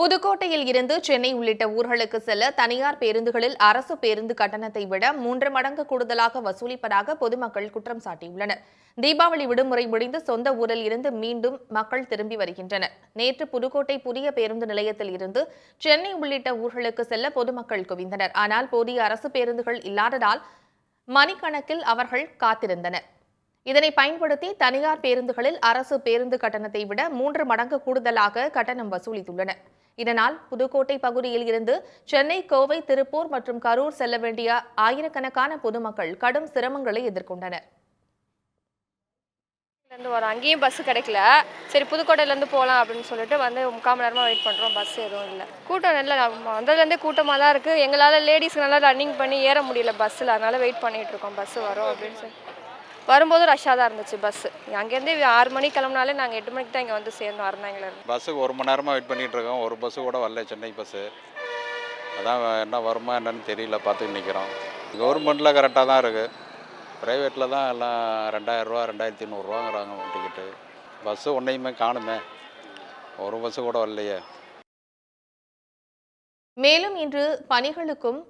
புதுக்கோட்டையில் இருந்து சென்னை உள்ளிட்ட ஊர்களுக்கு செல்ல தனியார் பேருந்துகளில் அரசு பேருந்து கட்டணத்தை விட மூன்று மடங்கு கூடுதலாக வசூலிப்பதாக பொதுமக்கள் குற்றம் சாட்டியுள்ளனர் தீபாவளி விடுமுறை முடிந்து சொந்த ஊரில் இருந்து மீண்டும் மக்கள் திரும்பி வருகின்றனர் நேற்று புதுக்கோட்டை புதிய பேருந்து நிலையத்தில் இருந்து சென்னை உள்ளிட்ட ஊர்களுக்கு செல்ல பொதுமக்கள் குவிந்தனர் ஆனால் போதிய அரசு பேருந்துகள் இல்லாததால் மணிக்கணக்கில் அவர்கள் காத்திருந்தனர் இதனை பயன்படுத்தி தனியார் பேருந்துகளில் அரசு பேருந்து கட்டணத்தை விட மூன்று மடங்கு கூடுதலாக கட்டணம் வசூலித்துள்ளனா் இதனால் புதுக்கோட்டை பகுதியில் இருந்து சென்னை கோவை திருப்பூர் மற்றும் கரூர் செல்ல வேண்டிய ஆயிரக்கணக்கான பொதுமக்கள் கடும் சிரமங்களை எதிர்கொண்டனர் வரோம் அங்கேயும் பஸ் கிடைக்கல சரி புதுக்கோட்டையிலேருந்து போகலாம் அப்படின்னு சொல்லிட்டு வந்து முக்கால் மணி நேரமாக வெயிட் பண்ணுறோம் பஸ் எதுவும் இல்லை கூட்டம் இல்லை வந்ததுலேருந்தே கூட்டமாக தான் இருக்குது எங்களால் லேடிஸ்க்கு நல்லா ரன்னிங் பண்ணி ஏற முடியல பஸ்ஸில் அதனால் வெயிட் பண்ணிகிட்ருக்கோம் பஸ் வரும் அப்படின்னு சொல்லி வரும்போது ரஷ்ஷாக தான் இருந்துச்சு பஸ்ஸு அங்கேருந்து ஆறு மணிக்கு கிளம்புனாலே நாங்கள் எட்டு மணிக்கு தான் இங்கே வந்து சேர்ந்தோம் அருணாங்கிலேருந்து பஸ்ஸுக்கு ஒரு மணி நேரமாக வெயிட் பண்ணிகிட்டு இருக்கோம் ஒரு பஸ்ஸு கூட வரல சென்னை பஸ்ஸு அதான் என்ன வருமா என்னன்னு தெரியல பார்த்து நிற்கிறோம் கவர்மெண்ட்டில் கரெக்டாக தான் இருக்குது ப்ரைவேட்டில் தான் எல்லாம் ரெண்டாயிரரூவா ரெண்டாயிரத்தி நூறுரூவாங்கிறாங்க டிக்கெட்டு பஸ்ஸு ஒன்றையுமே காணுமே ஒரு பஸ்ஸு கூட வரலையே மேலும் இன்று பணிகளுக்கும்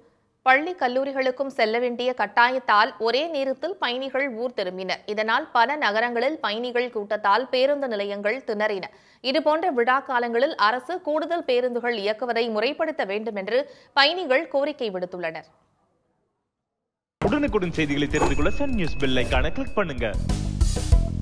பள்ளி கல்லூரிகளுக்கும் செல்ல வேண்டிய கட்டாயத்தால் ஒரே நேரத்தில் பயணிகள் ஊர் திரும்பின இதனால் பல நகரங்களில் பயணிகள் கூட்டத்தால் பேருந்து நிலையங்கள் திணறின இதுபோன்ற விழா காலங்களில் அரசு கூடுதல் பேருந்துகள் இயக்குவதை முறைப்படுத்த வேண்டும் என்று பயணிகள் கோரிக்கை விடுத்துள்ளனர் உடனுக்குடன் செய்திகளை தெரிந்து கொள்ள சன் நியூஸ் பெல் கிளிக் பண்ணுங்க